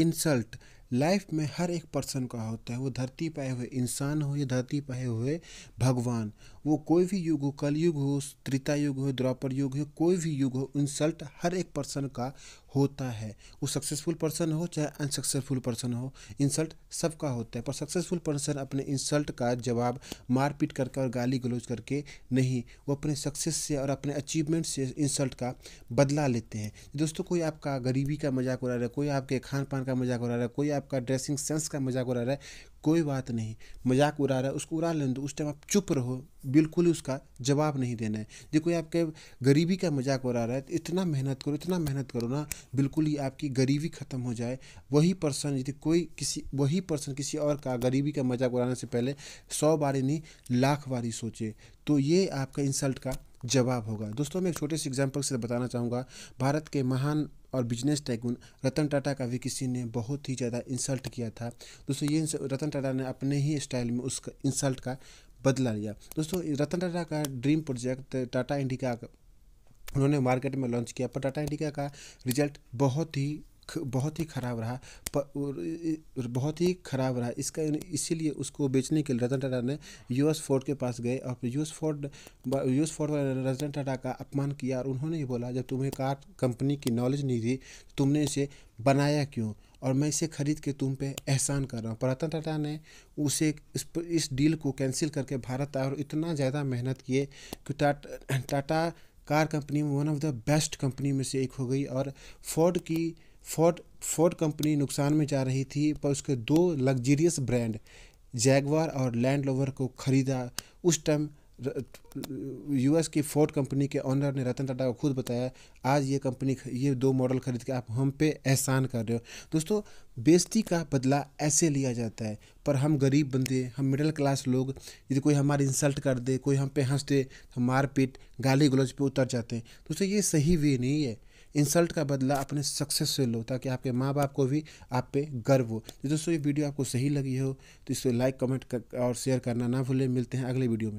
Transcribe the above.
insult life में हर एक person का होता है वो धरती पाए हुए इंसान हो या धरती पे हुए भगवान वो कोई भी युग हो कलयुग हो त्रिता युग हो द्वापर युग हो कोई भी युग हो इंसल्ट हर एक पर्सन का होता है वो सक्सेसफुल पर्सन हो चाहे अनसक्सेसफुल पर्सन हो इंसल्ट सबका होता है पर सक्सेसफुल पर्सन अपने इंसल्ट का जवाब मारपीट करके और गाली गलौज करके नहीं वो अपने सक्सेस से और अपने अचीवमेंट से इंसल्ट का बदला लेते हैं दोस्तों कोई आपका गरीबी का मजाक उड़ा रहा है कोई आपके खान पान का मजाक उड़ा रहा है कोई आपका ड्रेसिंग सेंस का मजाक उड़ा रहा है कोई बात नहीं मजाक उड़ा रहा है उसको उड़ा लेने दो उस टाइम आप चुप रहो बिल्कुल ही उसका जवाब नहीं देना है देखो ये आपके गरीबी का मजाक उड़ा रहा है तो इतना मेहनत करो इतना मेहनत करो ना बिल्कुल ही आपकी गरीबी ख़त्म हो जाए वही पर्सन यदि कोई किसी वही पर्सन किसी और का गरीबी का मजाक उड़ाने से पहले सौ बारी नहीं लाख बारी सोचे तो ये आपका इंसल्ट का जवाब होगा दोस्तों मैं एक छोटे से एग्जाम्पल से बताना चाहूँगा भारत के महान और बिजनेस टैगुन रतन टाटा का भी किसी ने बहुत ही ज़्यादा इंसल्ट किया था दोस्तों ये रतन टाटा ने अपने ही स्टाइल में उस इंसल्ट का बदला लिया दोस्तों रतन टाटा का ड्रीम प्रोजेक्ट टाटा इंडिका का उन्होंने मार्केट में लॉन्च किया पर टाटा इंडिका का रिजल्ट बहुत ही बहुत ही ख़राब रहा पर बहुत ही ख़राब रहा इसका इसीलिए उसको बेचने के लिए रतन टाटा ने यूएस फोर्ड के पास गए और यूएस फोर्ड यूएस फोर्ड वाले रतन टाटा का अपमान किया और उन्होंने ये बोला जब तुम्हें कार कंपनी की नॉलेज नहीं थी तुमने इसे बनाया क्यों और मैं इसे ख़रीद के तुम पे एहसान कर रहा हूँ रतन टाटा ने उसे इस इस डील को कैंसिल करके भारत आया और इतना ज़्यादा मेहनत किए कि Tata Tata car company one of the best company में से एक हो गई और फोर्ड की फोर्ड फोर्ड कंपनी नुकसान में जा रही थी पर उसके दो लग्जरियस ब्रांड जैगवार और लैंड लोवर को ख़रीदा उस टाइम यूएस की फोर्ड कंपनी के ऑनर ने रतन टाटा को खुद बताया आज ये कंपनी ये दो मॉडल खरीद के आप हम पे एहसान कर रहे हो दोस्तों बेजती का बदला ऐसे लिया जाता है पर हम गरीब बंदे हम मिडिल क्लास लोग यदि कोई हमारे इंसल्ट कर दे कोई हम पे हंस दे हम तो मारपीट गाली गलौज पे उतर जाते हैं दोस्तों ये सही वे नहीं है इंसल्ट का बदला अपने सक्सेस से लो ताकि आपके माँ बाप को भी आप पे गर्व हो तो दोस्तों ये वीडियो आपको सही लगी हो तो इसको लाइक कमेंट और शेयर करना ना भूलें मिलते हैं अगले वीडियो में